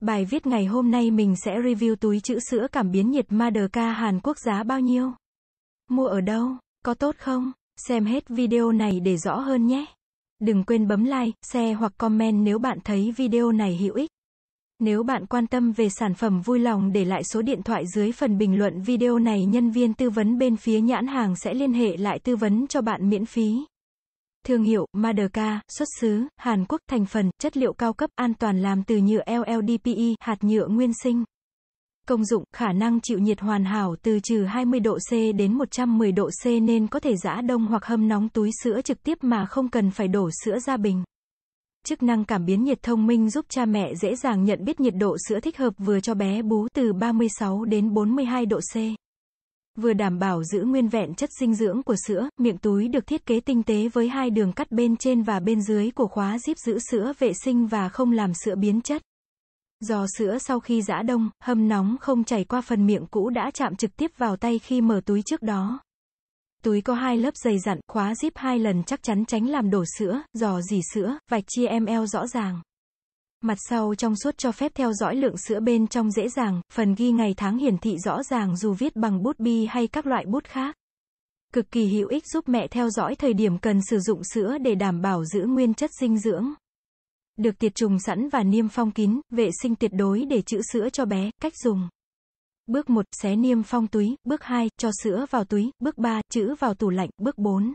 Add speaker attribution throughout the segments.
Speaker 1: Bài viết ngày hôm nay mình sẽ review túi chữ sữa cảm biến nhiệt Maderka Hàn Quốc giá bao nhiêu? Mua ở đâu? Có tốt không? Xem hết video này để rõ hơn nhé. Đừng quên bấm like, share hoặc comment nếu bạn thấy video này hữu ích. Nếu bạn quan tâm về sản phẩm vui lòng để lại số điện thoại dưới phần bình luận video này nhân viên tư vấn bên phía nhãn hàng sẽ liên hệ lại tư vấn cho bạn miễn phí thương hiệu Maderka, xuất xứ Hàn Quốc, thành phần chất liệu cao cấp an toàn làm từ nhựa LLDPE, hạt nhựa nguyên sinh. Công dụng, khả năng chịu nhiệt hoàn hảo từ trừ 20 độ C đến 110 độ C nên có thể giã đông hoặc hâm nóng túi sữa trực tiếp mà không cần phải đổ sữa ra bình. Chức năng cảm biến nhiệt thông minh giúp cha mẹ dễ dàng nhận biết nhiệt độ sữa thích hợp vừa cho bé bú từ 36 đến 42 độ C vừa đảm bảo giữ nguyên vẹn chất dinh dưỡng của sữa, miệng túi được thiết kế tinh tế với hai đường cắt bên trên và bên dưới của khóa zip giữ sữa vệ sinh và không làm sữa biến chất. Giò sữa sau khi giã đông, hâm nóng không chảy qua phần miệng cũ đã chạm trực tiếp vào tay khi mở túi trước đó. Túi có hai lớp dày dặn, khóa zip hai lần chắc chắn tránh làm đổ sữa, giò dỉ sữa, vạch chia ML rõ ràng. Mặt sau trong suốt cho phép theo dõi lượng sữa bên trong dễ dàng, phần ghi ngày tháng hiển thị rõ ràng dù viết bằng bút bi hay các loại bút khác. Cực kỳ hữu ích giúp mẹ theo dõi thời điểm cần sử dụng sữa để đảm bảo giữ nguyên chất dinh dưỡng. Được tiệt trùng sẵn và niêm phong kín, vệ sinh tuyệt đối để trữ sữa cho bé, cách dùng. Bước 1, xé niêm phong túi, bước 2, cho sữa vào túi, bước 3, trữ vào tủ lạnh, bước 4.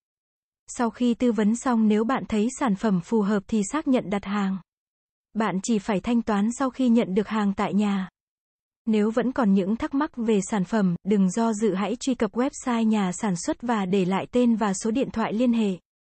Speaker 1: Sau khi tư vấn xong nếu bạn thấy sản phẩm phù hợp thì xác nhận đặt hàng. Bạn chỉ phải thanh toán sau khi nhận được hàng tại nhà. Nếu vẫn còn những thắc mắc về sản phẩm, đừng do dự hãy truy cập website nhà sản xuất và để lại tên và số điện thoại liên hệ.